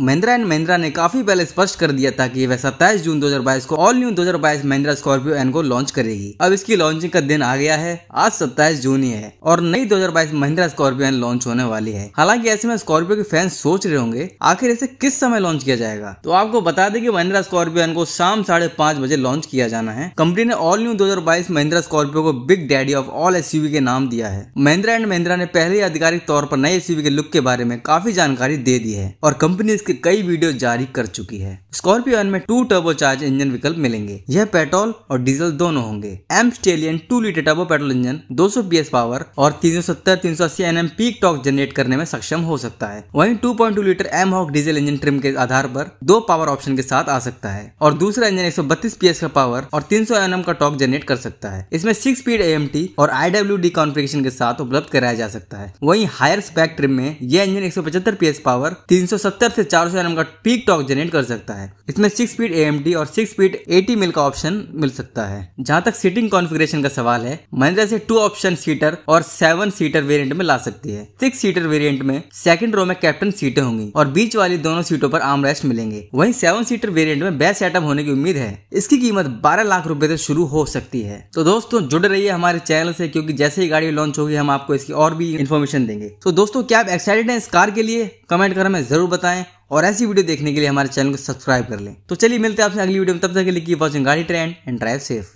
Mahindra and Mahindra ने काफी पहले स्पष्ट कर दिया था कि वह सत्ताईस जून 2022 को all new 2022 Mahindra Scorpio N को लॉन्च करेगी अब इसकी लॉन्चिंग का दिन आ गया है आज सत्ताईस जून ही है और नई 2022 महिंद्रा स्कॉर्पियो एन लॉन्च होने वाली है हालांकि ऐसे में स्कॉर्पियो के फैंस सोच रहे होंगे आखिर इसे किस समय लॉन्च किया जाएगा तो आपको बता दें कि महिंद्रा स्कॉर्पियो एन को शाम साढ़े बजे लॉन्च किया जाना है कंपनी ने ऑल न्यू दो महिंद्रा स्कॉर्पियो को big daddy of all S के नाम दिया है महिंद्रा एंड महिंद्रा ने पहले आधिकारिक तौर पर नए एस के लुक के बारे में काफी जानकारी दे दी है और कंपनी के कई वीडियो जारी कर चुकी है स्कॉर्पियो में टू टर्बो चार्ज इंजन विकल्प मिलेंगे यह पेट्रोल और डीजल दोनों होंगे M stallion two litre turbo petrol engine दो सौ पावर और तीन तीन सौ सौ सत्तर अस्सी N M peak torque generate करने में सक्षम हो सकता है point two litre M hawk diesel engine trim के आधार पर दो पावर ऑप्शन के साथ आ सकता है और दूसरा इंजन पी एस का पावर और एन एम का टॉक जनरेट कर सकता है इसमें सिक्स स्पीड टी और आई डी कॉन्फ़िगरेशन के साथ उपलब्ध कराया जा सकता है वही हायर स्पैक ट्रिम में यह इंजन एक पी एस पावर 370 से चार सौ का पीक टॉक जनरेट कर सकता है इसमें सिक्स स्पीड ए और सिक्स स्पीड एटी मिल का ऑप्शन मिल सकता है जहाँ तक सीटिंग कॉन्फिग्रेशन का सवाल है महिंद्रा से टू ऑप्शन सीटर और सेवन सीटर वेरियंट में ला सकती है सिक्स सीटर वेरियंट में सेकंड रो में कैप्टन सीटें होंगी और बीच वाली दोनों सीटों पर रेस्ट मिलेंगे वहीं सेवन सीटर वेरिएंट में बेस्ट सेटअप होने की उम्मीद है इसकी कीमत बारह लाख रूपए से शुरू हो सकती है तो दोस्तों जुड़ रहिए हमारे चैनल से क्योंकि जैसे ही गाड़ी लॉन्च होगी हम आपको इसकी और भी इन्फॉर्मेशन देंगे तो दोस्तों क्या आप एक्साइटेड हैं इस कार के लिए कमेंट कर हमें जरूर बताएं और ऐसी वीडियो देखने के लिए हमारे चैनल को सब्सक्राइब कर लें तो चलिए मिलते हैं आपसे अगली वीडियो में तब तक के लिए की वॉचिंग गाड़ी ट्रेंड एंड ड्राइव सेफ